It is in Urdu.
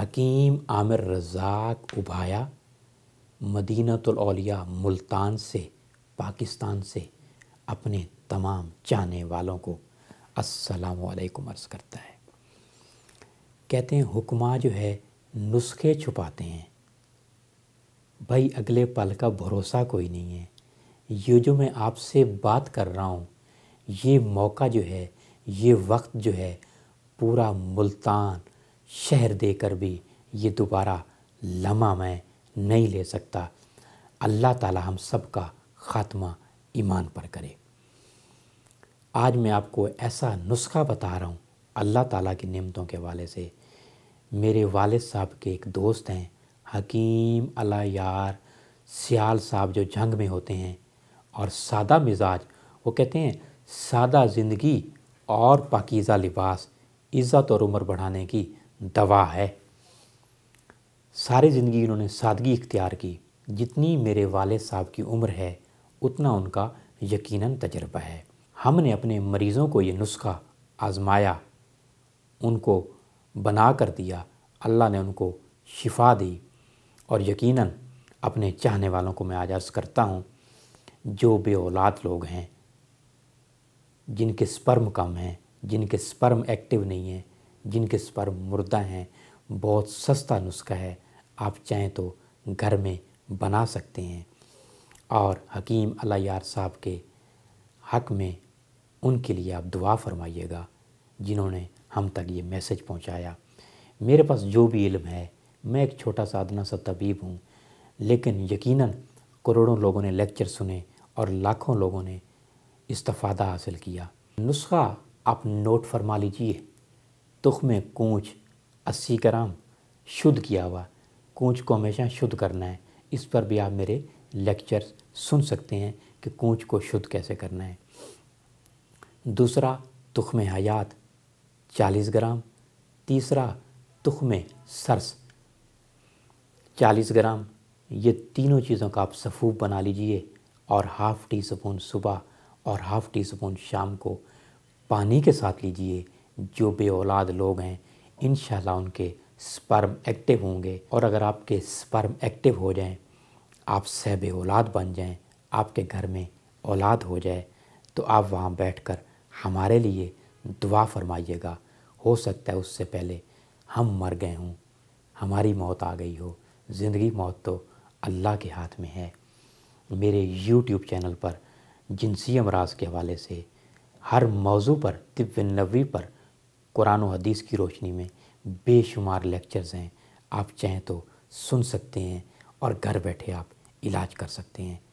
حکیم عامر رزاق ابھایا مدینہ الاولیاء ملتان سے پاکستان سے اپنے تمام چاہنے والوں کو السلام علیکم عرض کرتا ہے کہتے ہیں حکمہ جو ہے نسخے چھپاتے ہیں بھائی اگلے پل کا بھروسہ کوئی نہیں ہے یہ جو میں آپ سے بات کر رہا ہوں یہ موقع جو ہے یہ وقت جو ہے پورا ملتان شہر دے کر بھی یہ دوبارہ لمحہ میں نہیں لے سکتا اللہ تعالی ہم سب کا خاتمہ ایمان پر کرے آج میں آپ کو ایسا نسخہ بتا رہا ہوں اللہ تعالیٰ کی نعمتوں کے حوالے سے میرے والد صاحب کے ایک دوست ہیں حکیم اللہ یار سیال صاحب جو جھنگ میں ہوتے ہیں اور سادہ مزاج وہ کہتے ہیں سادہ زندگی اور پاکیزہ لباس عزت اور عمر بڑھانے کی دوا ہے سارے زندگی انہوں نے سادگی اختیار کی جتنی میرے والد صاحب کی عمر ہے اتنا ان کا یقیناً تجربہ ہے ہم نے اپنے مریضوں کو یہ نسخہ آزمایا ان کو بنا کر دیا اللہ نے ان کو شفا دی اور یقیناً اپنے چاہنے والوں کو میں آج عرض کرتا ہوں جو بے اولاد لوگ ہیں جن کے سپرم کم ہیں جن کے سپرم ایکٹیو نہیں ہیں جن کے سپر مردہ ہیں بہت سستا نسخہ ہے آپ چاہیں تو گھر میں بنا سکتے ہیں اور حکیم اللہ یار صاحب کے حق میں ان کے لیے آپ دعا فرمائیے گا جنہوں نے ہم تک یہ میسج پہنچایا میرے پاس جو بھی علم ہے میں ایک چھوٹا سا ادنا سا طبیب ہوں لیکن یقیناً کروڑوں لوگوں نے لیکچر سنے اور لاکھوں لوگوں نے استفادہ حاصل کیا نسخہ آپ نوٹ فرما لیجئے تخم کونچ اسی گرام شدھ کیا ہوا کونچ کو ہمیشہ شدھ کرنا ہے اس پر بھی آپ میرے لیکچر سن سکتے ہیں کہ کونچ کو شدھ کیسے کرنا ہے دوسرا تخم حیات چالیس گرام تیسرا تخم سرس چالیس گرام یہ تینوں چیزوں کا آپ صفوب بنا لیجئے اور ہاف ٹی سپون صبح اور ہاف ٹی سپون شام کو پانی کے ساتھ لیجئے جو بے اولاد لوگ ہیں انشاءاللہ ان کے سپرم ایکٹیو ہوں گے اور اگر آپ کے سپرم ایکٹیو ہو جائیں آپ سہ بے اولاد بن جائیں آپ کے گھر میں اولاد ہو جائے تو آپ وہاں بیٹھ کر ہمارے لیے دعا فرمائیے گا ہو سکتا ہے اس سے پہلے ہم مر گئے ہوں ہماری موت آ گئی ہو زندگی موت تو اللہ کے ہاتھ میں ہے میرے یوٹیوب چینل پر جنسی امراض کے حوالے سے ہر موضوع پر طب نوی پر قرآن و حدیث کی روشنی میں بے شمار لیکچرز ہیں آپ چاہیں تو سن سکتے ہیں اور گھر بیٹھے آپ علاج کر سکتے ہیں